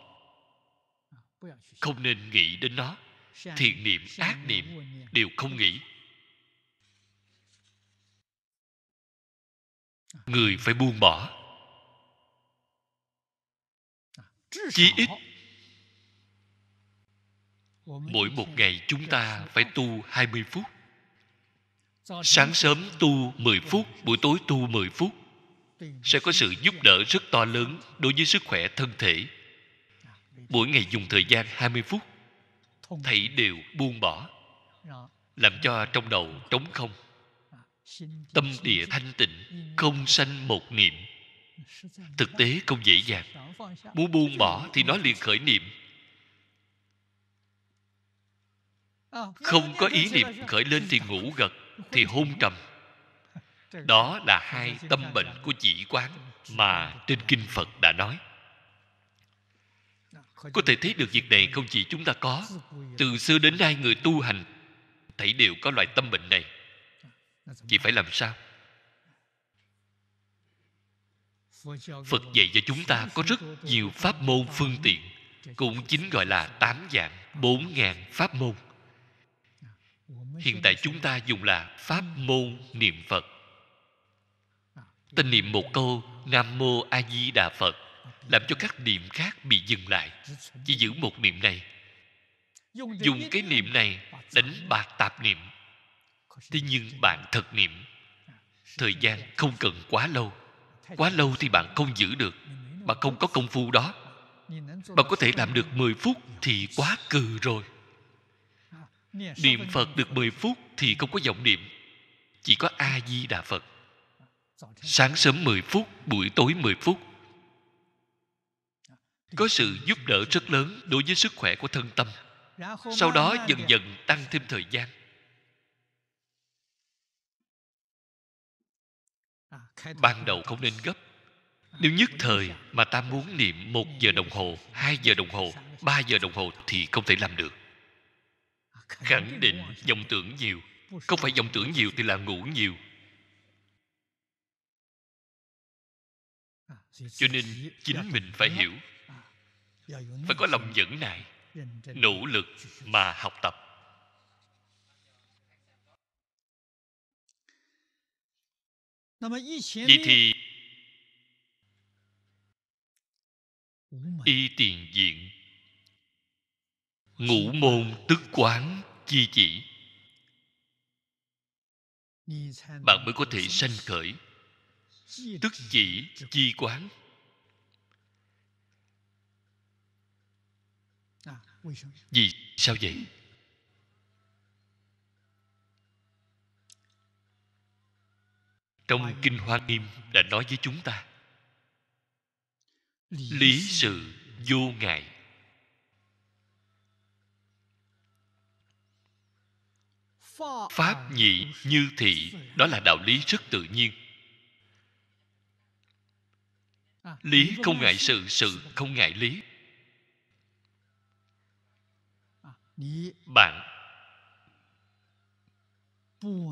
[SPEAKER 1] không nên nghĩ đến nó thiện niệm ác niệm đều không nghĩ người phải buông bỏ chí ít mỗi một ngày chúng ta phải tu 20 phút sáng sớm tu 10 phút buổi tối tu 10 phút sẽ có sự giúp đỡ rất to lớn đối với sức khỏe thân thể mỗi ngày dùng thời gian 20 phút thảy đều buông bỏ làm cho trong đầu trống không tâm địa thanh tịnh không sanh một niệm
[SPEAKER 2] thực tế không dễ dàng muốn buông bỏ thì
[SPEAKER 1] nó liền khởi niệm không có ý niệm khởi lên thì ngủ gật thì hôn trầm đó là hai tâm bệnh của chỉ quán mà trên kinh phật đã nói có thể thấy được việc này không chỉ chúng ta có từ xưa đến nay người tu hành thấy đều có loại tâm bệnh này chỉ phải làm sao phật dạy cho chúng ta có rất nhiều pháp môn phương tiện cũng chính gọi là tám dạng bốn ngàn pháp môn hiện tại chúng ta dùng là pháp môn niệm phật tên niệm một câu nam mô a di đà phật làm cho các niệm khác bị dừng lại chỉ giữ một niệm này
[SPEAKER 2] dùng cái
[SPEAKER 1] niệm này đánh bạc tạp niệm thế nhưng bạn thật niệm thời gian không cần quá lâu quá lâu thì bạn không giữ được bạn không có công phu đó bạn có thể làm được 10 phút thì quá cừ rồi niệm phật được 10 phút thì không có vọng niệm chỉ có a di đà phật sáng sớm 10 phút buổi tối 10 phút có sự giúp đỡ rất lớn đối với sức khỏe của thân tâm sau đó dần dần tăng thêm thời gian ban đầu không nên gấp nếu nhất thời mà ta muốn niệm một giờ đồng hồ hai giờ đồng hồ ba giờ đồng hồ thì không thể làm được khẳng định dòng tưởng nhiều không phải dòng tưởng nhiều thì là ngủ nhiều cho nên chính mình phải hiểu phải có lòng vững nại nỗ lực mà học tập
[SPEAKER 3] vậy thì
[SPEAKER 1] y tiền diện ngũ môn tức quán chi chỉ bạn mới có thể sanh khởi tức chỉ chi quán vì sao vậy trong kinh hoa nghiêm đã nói với chúng ta lý sự vô ngại pháp nhị như thị đó là đạo lý rất tự nhiên
[SPEAKER 3] lý không ngại sự
[SPEAKER 1] sự không ngại lý bạn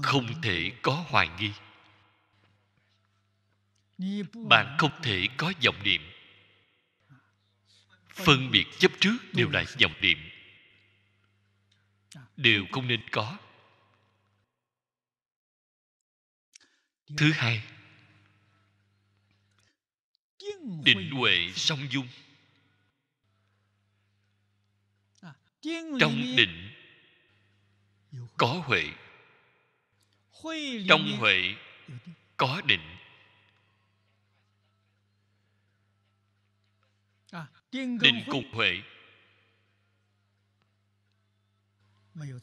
[SPEAKER 1] không thể có hoài nghi bạn không thể có vọng niệm phân biệt chấp trước đều là vọng niệm dạ. đều không nên có thứ hai định huệ song dung trong định có huệ trong huệ có định
[SPEAKER 2] à, định cùng
[SPEAKER 1] huệ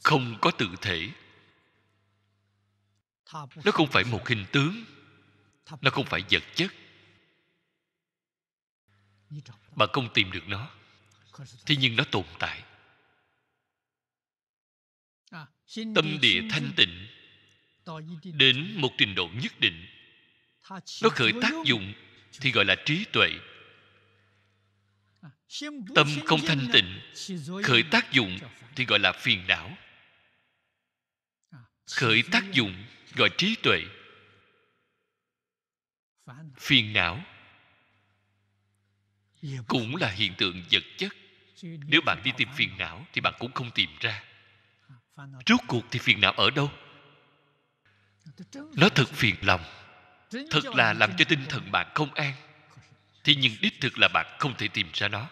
[SPEAKER 1] không có tự thể nó không phải một hình tướng nó không phải vật chất bạn không tìm được nó thế nhưng nó tồn tại
[SPEAKER 2] tâm địa thanh tịnh
[SPEAKER 1] đến một trình độ nhất định
[SPEAKER 2] nó khởi tác dụng
[SPEAKER 1] thì gọi là trí tuệ
[SPEAKER 2] tâm không thanh tịnh khởi tác dụng
[SPEAKER 1] thì gọi là phiền não à, khởi tác dụng gọi trí tuệ phiền não cũng là hiện tượng vật chất nếu bạn đi tìm phiền não thì bạn cũng không tìm ra rốt cuộc thì phiền não ở đâu nó thật phiền lòng
[SPEAKER 3] thật là làm cho tinh thần
[SPEAKER 1] bạn không an thì nhưng đích thực là bạn không thể tìm ra nó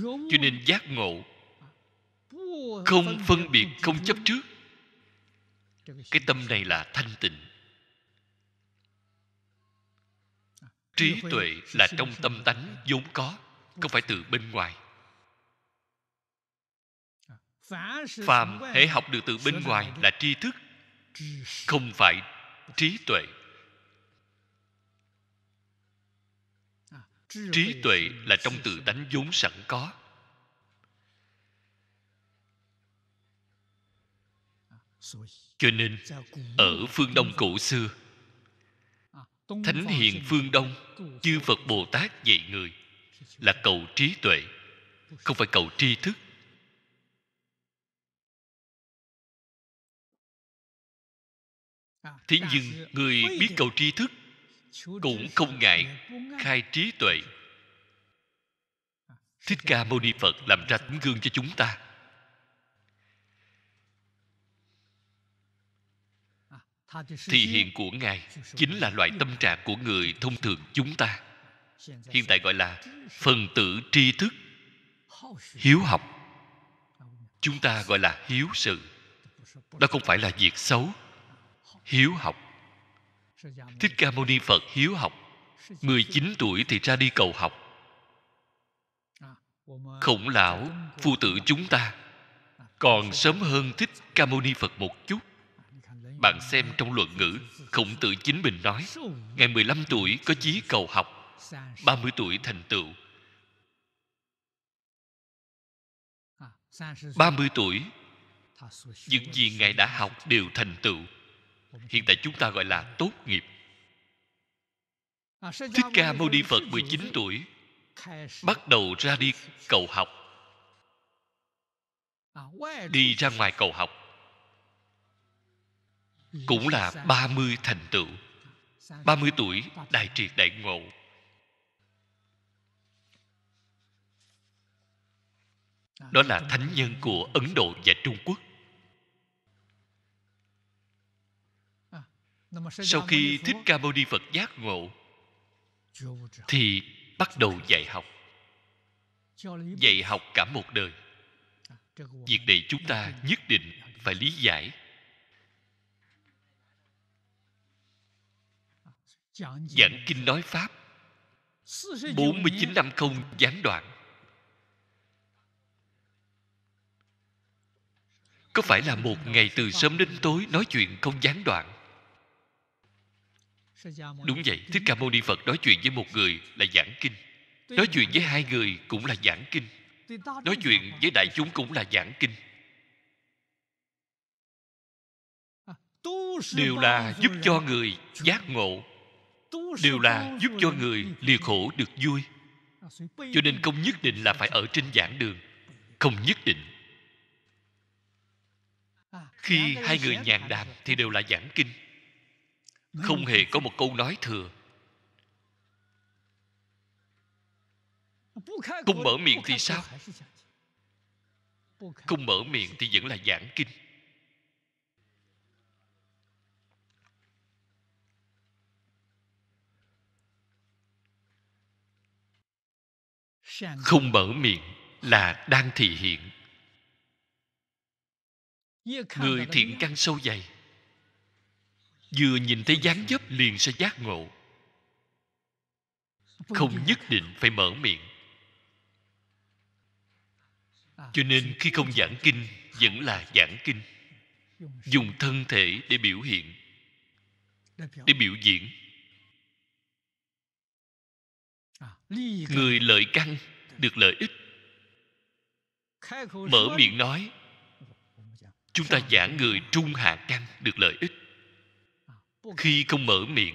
[SPEAKER 1] cho nên giác ngộ không phân biệt không chấp trước cái tâm này là thanh tịnh trí tuệ là trong tâm tánh vốn có không phải từ bên ngoài
[SPEAKER 2] phàm hễ học được từ bên ngoài là
[SPEAKER 1] tri thức không phải trí tuệ à, trí tuệ là trong tự tánh vốn sẵn có à, cho nên ở à, phương đông cổ xưa
[SPEAKER 2] thánh hiền phương đông
[SPEAKER 1] chư phật bồ tát dạy người là cầu trí tuệ không phải cầu tri thức
[SPEAKER 3] thế nhưng người biết cầu tri thức cũng không ngại khai
[SPEAKER 1] trí tuệ thích ca mâu ni phật làm ra tấm gương cho chúng ta
[SPEAKER 2] thì hiện của ngài chính là loại tâm
[SPEAKER 1] trạng của người thông thường chúng ta hiện tại gọi là phần tử tri thức hiếu học chúng ta gọi là hiếu sự đó không phải là việc xấu hiếu học thích ca mâu ni phật hiếu học 19 tuổi thì ra đi cầu học khổng lão phụ tử chúng ta còn sớm hơn thích ca mâu ni phật một chút bạn xem trong luận ngữ khổng tử chính mình nói ngày 15 tuổi có chí cầu học 30 tuổi thành tựu 30 tuổi những gì Ngài đã học đều thành tựu Hiện tại chúng ta gọi là tốt nghiệp
[SPEAKER 2] à, Thích Ca Mâu Ni Phật 19 tuổi Bắt
[SPEAKER 1] đầu ra đi cầu học
[SPEAKER 2] à, Đi
[SPEAKER 1] ra ngoài cầu học Cũng là 30 thành tựu 30 tuổi đại triệt đại ngộ à, Đó là thánh nhân của Ấn Độ và Trung Quốc sau khi thích ca mâu ni phật giác ngộ thì bắt đầu dạy học dạy học cả một đời à, việc này chúng ta nhất định phải lý giải
[SPEAKER 2] à, giảng
[SPEAKER 1] kinh nói pháp 49 năm không gián đoạn Có phải là một ngày từ sớm đến tối nói chuyện không gián đoạn Đúng vậy, Thích Ca Mâu Ni Phật nói chuyện với một người là giảng kinh. Nói chuyện với hai người cũng là giảng kinh.
[SPEAKER 2] Nói chuyện với
[SPEAKER 1] đại chúng cũng là giảng kinh.
[SPEAKER 2] À, đều là giúp cho
[SPEAKER 1] người giác ngộ.
[SPEAKER 2] Đều là giúp cho người
[SPEAKER 1] lìa khổ được vui.
[SPEAKER 2] À, cho nên
[SPEAKER 1] không nhất định là phải ở trên giảng đường. Không nhất định.
[SPEAKER 2] À, Khi hai người nhàn đàm
[SPEAKER 1] thì đều là giảng kinh không hề có một câu nói thừa
[SPEAKER 2] không mở miệng thì sao
[SPEAKER 1] không mở miệng thì vẫn là giảng kinh không mở miệng là đang thị hiện người thiện căn sâu dày vừa nhìn thấy dáng dấp liền sẽ giác ngộ không nhất định phải mở miệng cho nên khi không giảng kinh vẫn là giảng kinh dùng thân thể để biểu hiện để biểu diễn người lợi căn được lợi ích
[SPEAKER 2] mở miệng nói
[SPEAKER 1] chúng ta giảng người trung hạ căn được lợi ích khi không mở miệng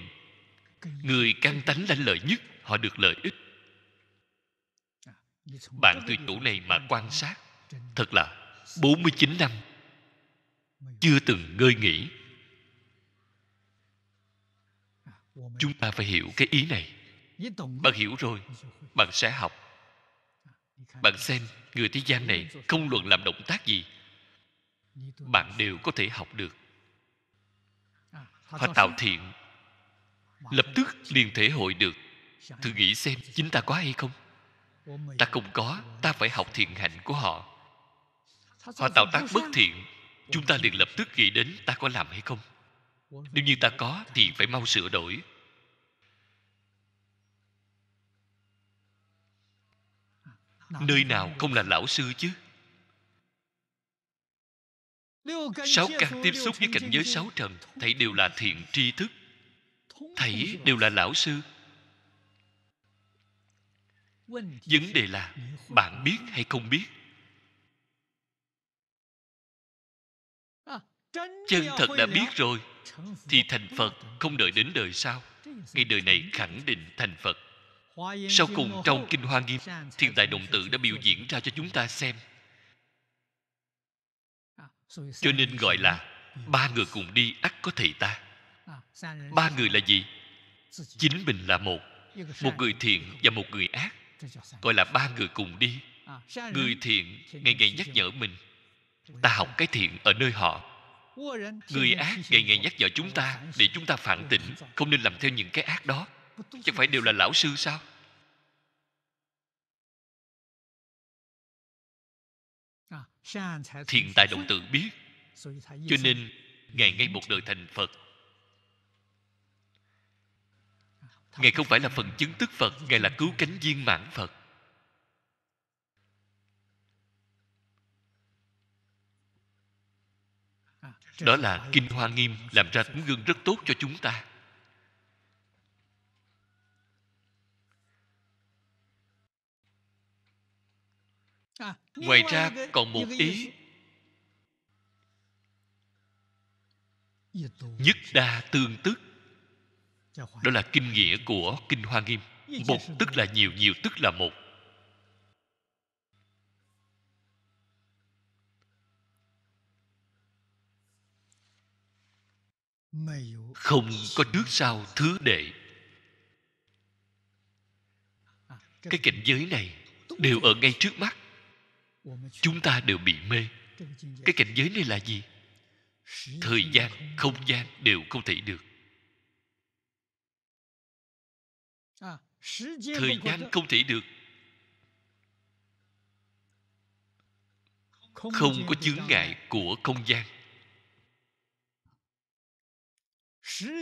[SPEAKER 1] người căng tánh lãnh lợi nhất họ được lợi ích bạn từ chỗ này mà quan sát thật là 49 năm chưa từng ngơi nghỉ chúng ta phải hiểu cái ý này bạn hiểu rồi bạn sẽ học bạn xem người thế gian này không luận làm động tác gì bạn đều có thể học được
[SPEAKER 2] họ tạo thiện
[SPEAKER 1] lập tức liền thể hội được thử nghĩ xem chính ta có hay không ta không có ta phải học thiện hạnh của họ
[SPEAKER 2] họ tạo tác bất
[SPEAKER 1] thiện chúng ta liền lập tức nghĩ đến ta có làm hay không nếu như ta có thì phải mau sửa đổi
[SPEAKER 3] nơi nào không
[SPEAKER 1] là lão sư chứ
[SPEAKER 2] Sáu căn tiếp xúc với cảnh giới sáu
[SPEAKER 1] trần Thầy đều là thiện tri thức
[SPEAKER 2] Thầy đều
[SPEAKER 1] là lão sư Vấn đề là Bạn biết hay không biết
[SPEAKER 2] à, Chân thật đã biết rồi Thì thành Phật
[SPEAKER 1] không đợi đến đời sau Ngay đời này khẳng định thành Phật
[SPEAKER 2] Sau cùng trong Kinh Hoa
[SPEAKER 1] Nghiêm Thiên tài đồng tự đã biểu diễn ra cho chúng ta xem
[SPEAKER 2] cho nên gọi là
[SPEAKER 1] ừ. ba người cùng đi ắt có thị ta à, ba người là gì chính mình là một một người thiện và một người ác gọi là ba người cùng đi à, người thiện ngày ngày nhắc nhở mình ta học cái thiện ở nơi họ
[SPEAKER 2] người ác ngày ngày nhắc
[SPEAKER 1] nhở chúng ta để chúng ta phản tỉnh không nên làm theo những cái ác đó chẳng phải đều là lão sư sao thiện tài đồng tự biết cho nên ngài ngay một đời thành phật ngài không phải là phần chứng tức phật ngài là cứu cánh viên mãn phật đó là kinh hoa nghiêm làm ra tấm gương rất tốt cho chúng ta
[SPEAKER 3] ngoài ra còn một ý
[SPEAKER 1] nhất đa tương tức đó là kinh nghĩa của kinh hoa nghiêm một tức là nhiều nhiều tức là một không có trước sau thứ đệ cái cảnh giới này đều ở ngay trước mắt chúng ta đều bị mê cái cảnh giới này là gì thời gian không gian đều không thể được
[SPEAKER 3] thời gian không thể được không có chướng
[SPEAKER 1] ngại của không gian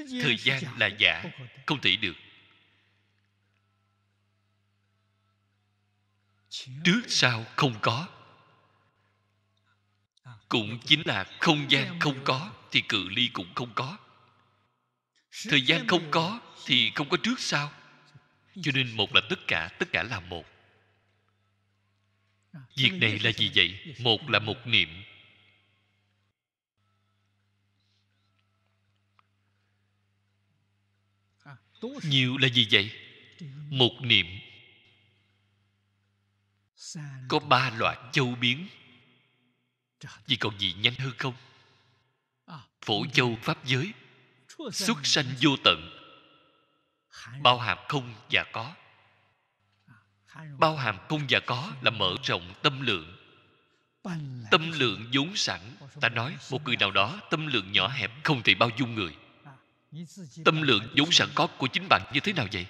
[SPEAKER 3] thời gian là giả
[SPEAKER 1] không thể được trước sau không có cũng chính là không gian không có thì cự ly cũng không có thời gian không có thì không có trước sau cho nên một là tất cả tất cả là một việc này là gì vậy một là một niệm nhiều là gì vậy một niệm có ba loại châu biến vì còn gì nhanh hơn không à, phổ châu pháp giới xuất sanh vô tận bao hàm không và có à, bao hàm không và có là mở rộng tâm lượng tâm lượng vốn sẵn ta nói một người nào đó tâm lượng nhỏ hẹp không thể bao dung người à, tâm lượng vốn sẵn có của chính bạn như thế nào vậy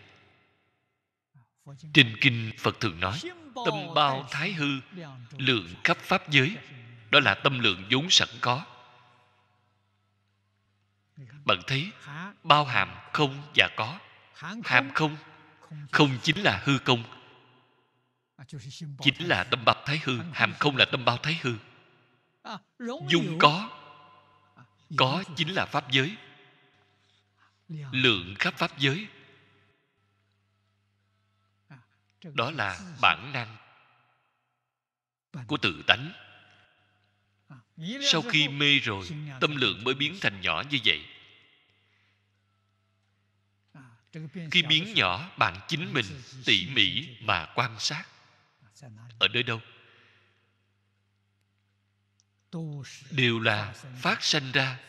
[SPEAKER 1] trên kinh phật thường nói tâm bao thái hư lượng khắp pháp giới đó là tâm lượng vốn sẵn có bạn thấy bao hàm không và có hàm không không chính là hư không chính là tâm bao thái hư hàm không là tâm bao thái hư
[SPEAKER 2] dung có
[SPEAKER 1] có chính là pháp giới lượng khắp pháp giới đó là bản năng của tự tánh
[SPEAKER 2] à, sau khi mê rồi tâm lượng
[SPEAKER 1] mới biến thành nhỏ như vậy
[SPEAKER 2] à, khi biến
[SPEAKER 1] nhỏ bạn chính mình tỉ mỉ mà quan sát à, ở nơi đâu đều là phát sanh ra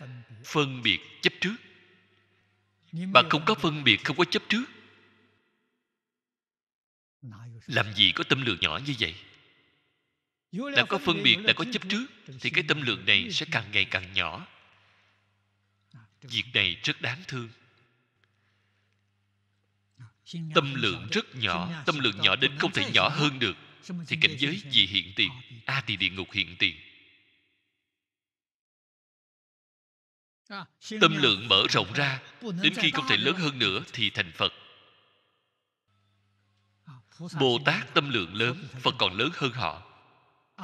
[SPEAKER 1] phân biệt chấp trước bạn không có phân biệt không có chấp trước làm gì có tâm lượng nhỏ như vậy
[SPEAKER 2] đã có phân biệt đã có chấp trước
[SPEAKER 1] thì cái à, tâm lượng này sẽ càng ngày càng nhỏ việc này rất đáng thương tâm lượng rất nhỏ tâm lượng nhỏ đến không thể nhỏ hơn được thì cảnh giới gì hiện tiền a thì địa ngục hiện tiền
[SPEAKER 2] à, tâm lượng mở rộng ra
[SPEAKER 1] đến khi không thể lớn hơn nữa thì thành phật bồ tát tâm lượng lớn phật còn lớn hơn họ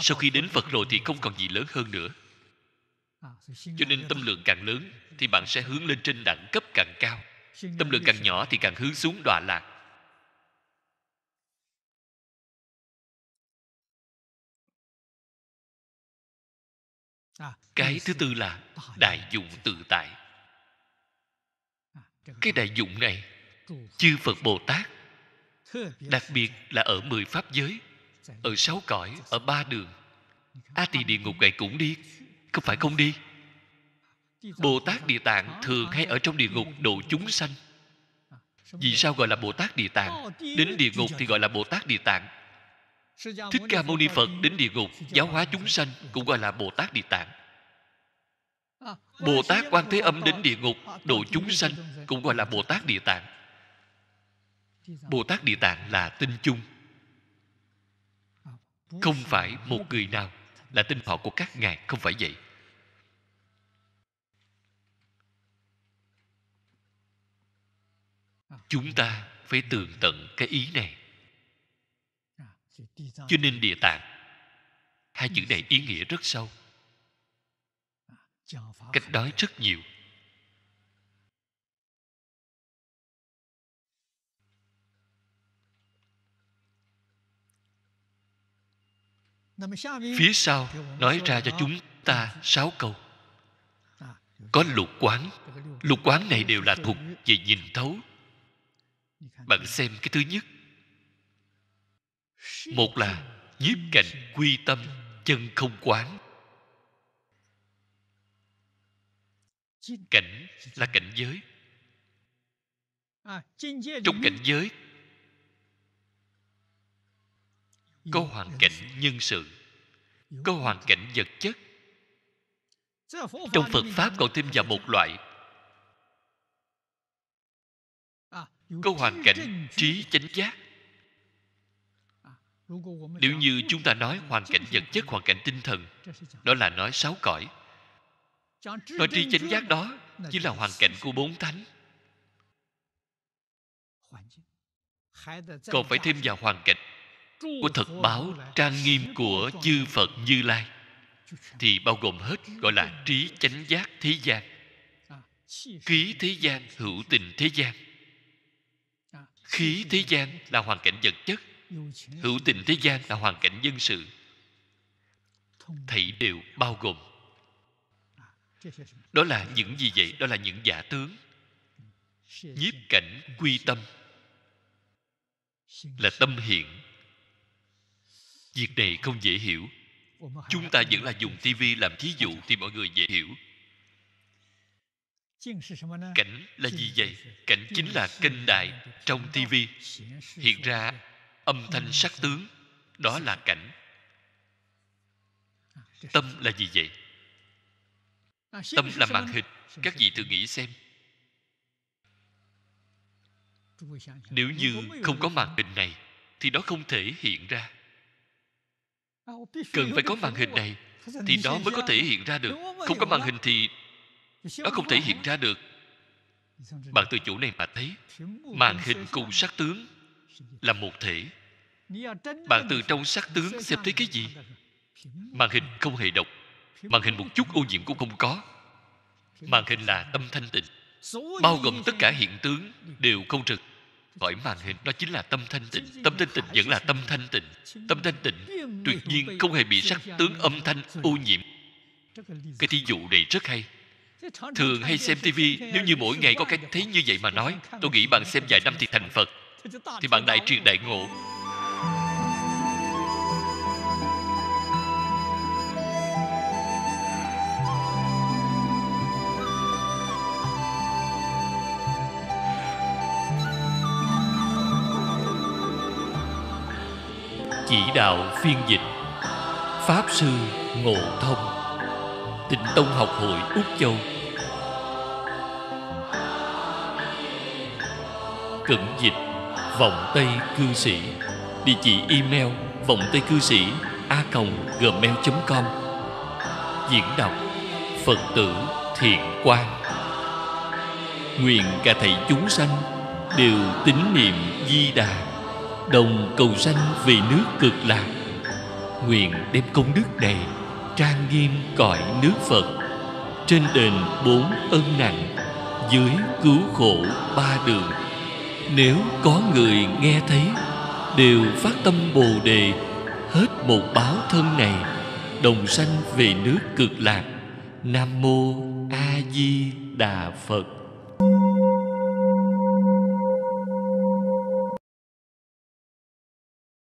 [SPEAKER 1] sau khi đến phật rồi thì không còn gì lớn hơn nữa cho nên tâm lượng càng lớn thì bạn sẽ hướng lên trên đẳng cấp càng cao tâm lượng càng nhỏ thì càng hướng xuống đọa lạc cái thứ tư là đại dụng tự tại cái đại dụng này chư phật bồ tát đặc biệt là ở mười pháp giới ở sáu cõi ở ba đường a tỳ địa ngục này cũng đi không phải không đi bồ tát địa tạng thường hay ở trong địa ngục độ chúng sanh vì sao gọi là bồ tát địa tạng đến địa ngục thì gọi là bồ tát địa tạng
[SPEAKER 2] thích ca mâu ni phật
[SPEAKER 1] đến địa ngục giáo hóa chúng sanh cũng gọi là bồ tát địa tạng
[SPEAKER 3] bồ tát quan thế âm đến địa ngục
[SPEAKER 1] độ chúng sanh cũng gọi là bồ tát địa tạng bồ tát địa tạng là tinh chung không phải một người nào là tinh họ của các ngài không phải vậy chúng ta phải tường tận cái ý này cho nên địa tạng hai chữ này ý nghĩa rất sâu cách nói rất nhiều
[SPEAKER 2] phía sau ờ, nói ra cho chúng
[SPEAKER 1] ta sáu câu à, có lục quán lục quán này đều là thuộc về nhìn thấu bạn xem cái thứ nhất một là nhiếp cảnh quy tâm chân không quán cảnh là cảnh giới
[SPEAKER 2] à, trong cảnh
[SPEAKER 1] giới có hoàn cảnh nhân sự có hoàn cảnh vật chất
[SPEAKER 2] trong phật pháp còn
[SPEAKER 1] thêm vào một loại có hoàn cảnh trí chánh giác nếu như chúng ta nói hoàn cảnh vật chất hoàn cảnh tinh thần đó là nói sáu cõi
[SPEAKER 2] nói trí chánh giác đó
[SPEAKER 1] chỉ là hoàn cảnh của bốn thánh còn phải thêm vào hoàn cảnh của thật báo trang nghiêm của chư phật như lai thì bao gồm hết gọi là trí chánh giác thế gian khí thế gian hữu tình thế gian khí thế gian là hoàn cảnh vật chất hữu tình thế gian là hoàn cảnh dân sự thảy đều bao gồm đó là những gì vậy đó là những giả tướng nhiếp cảnh quy tâm là tâm hiện việc này không dễ hiểu chúng ta vẫn là dùng tivi làm thí dụ thì mọi người dễ hiểu cảnh là gì vậy cảnh chính là kênh đài trong tivi hiện ra âm thanh sắc tướng đó là cảnh tâm là gì vậy
[SPEAKER 3] tâm là màn hình
[SPEAKER 1] các vị thử nghĩ xem nếu như không có màn hình này thì đó không thể hiện ra
[SPEAKER 2] À, cần phải có màn hình này thì đó mới có thể hiện ra được không có màn hình
[SPEAKER 1] thì nó không thể hiện ra được bạn từ chỗ này mà thấy màn hình cùng sắc tướng là một thể
[SPEAKER 2] bạn từ trong sắc tướng xem thấy cái gì
[SPEAKER 1] màn hình không hề độc màn hình một chút ô nhiễm cũng không có màn hình là tâm thanh tịnh bao gồm tất cả hiện tướng đều không trực khỏi màn hình đó chính là tâm thanh tịnh tâm thanh tịnh vẫn là tâm thanh tịnh tâm thanh tịnh tuyệt nhiên không hề bị sắc tướng âm thanh ô nhiễm cái thí dụ này rất hay thường hay xem tivi nếu như mỗi ngày có cái thấy như vậy mà nói tôi nghĩ bạn xem vài năm thì thành phật thì bạn đại triệt đại ngộ đạo phiên dịch Pháp Sư Ngộ Thông Tịnh Tông Học Hội Úc Châu Cẩn dịch Vọng Tây Cư Sĩ Địa chỉ email vọng tây cư sĩ a gmail.com Diễn đọc Phật tử Thiện Quang Nguyện cả thầy chúng sanh đều tín niệm Di Đà đồng cầu sanh vì nước cực lạc Nguyện đem công đức này Trang nghiêm cõi nước Phật Trên đền bốn ân nặng Dưới cứu khổ ba đường Nếu có người nghe thấy Đều phát tâm Bồ Đề Hết một báo thân này Đồng sanh về nước cực lạc Nam Mô A Di Đà Phật